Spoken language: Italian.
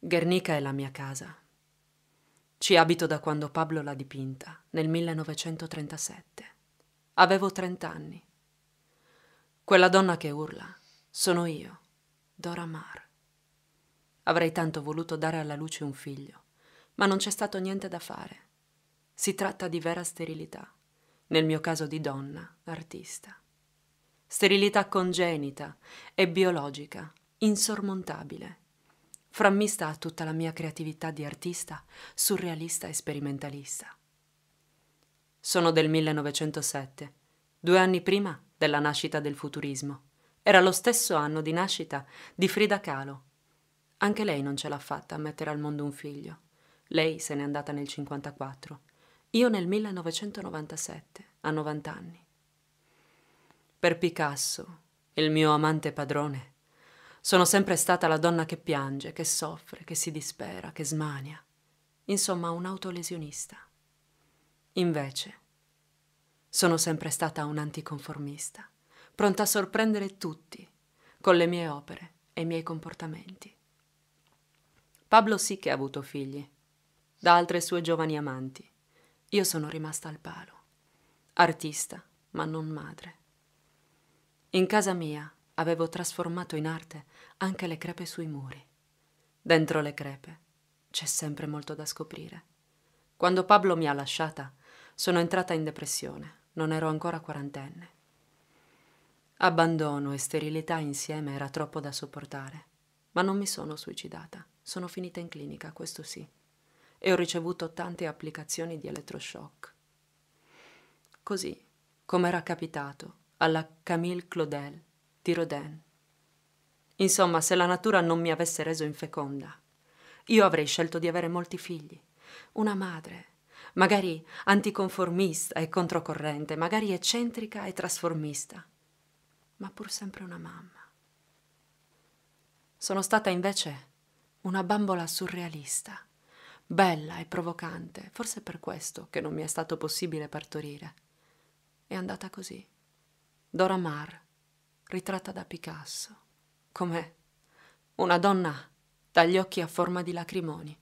Guernica è la mia casa. Ci abito da quando Pablo l'ha dipinta, nel 1937. Avevo 30 anni. Quella donna che urla sono io, Dora Mar. Avrei tanto voluto dare alla luce un figlio, ma non c'è stato niente da fare. Si tratta di vera sterilità, nel mio caso di donna, artista. Sterilità congenita e biologica, insormontabile frammista a tutta la mia creatività di artista, surrealista e sperimentalista. Sono del 1907, due anni prima della nascita del futurismo. Era lo stesso anno di nascita di Frida Kahlo. Anche lei non ce l'ha fatta a mettere al mondo un figlio. Lei se n'è andata nel 54, io nel 1997, a 90 anni. Per Picasso, il mio amante padrone, sono sempre stata la donna che piange, che soffre, che si dispera, che smania. Insomma, un'autolesionista. Invece, sono sempre stata un anticonformista, pronta a sorprendere tutti con le mie opere e i miei comportamenti. Pablo sì che ha avuto figli, da altre sue giovani amanti. Io sono rimasta al palo, artista, ma non madre. In casa mia avevo trasformato in arte anche le crepe sui muri. Dentro le crepe c'è sempre molto da scoprire. Quando Pablo mi ha lasciata, sono entrata in depressione, non ero ancora quarantenne. Abbandono e sterilità insieme era troppo da sopportare, ma non mi sono suicidata, sono finita in clinica, questo sì, e ho ricevuto tante applicazioni di elettroshock. Così, come era capitato alla Camille Claudel, di Rodin. Insomma, se la natura non mi avesse reso infeconda, io avrei scelto di avere molti figli, una madre, magari anticonformista e controcorrente, magari eccentrica e trasformista, ma pur sempre una mamma. Sono stata invece una bambola surrealista, bella e provocante, forse per questo che non mi è stato possibile partorire. È andata così. Dora Mar ritratta da Picasso. Com'è? Una donna dagli occhi a forma di lacrimoni.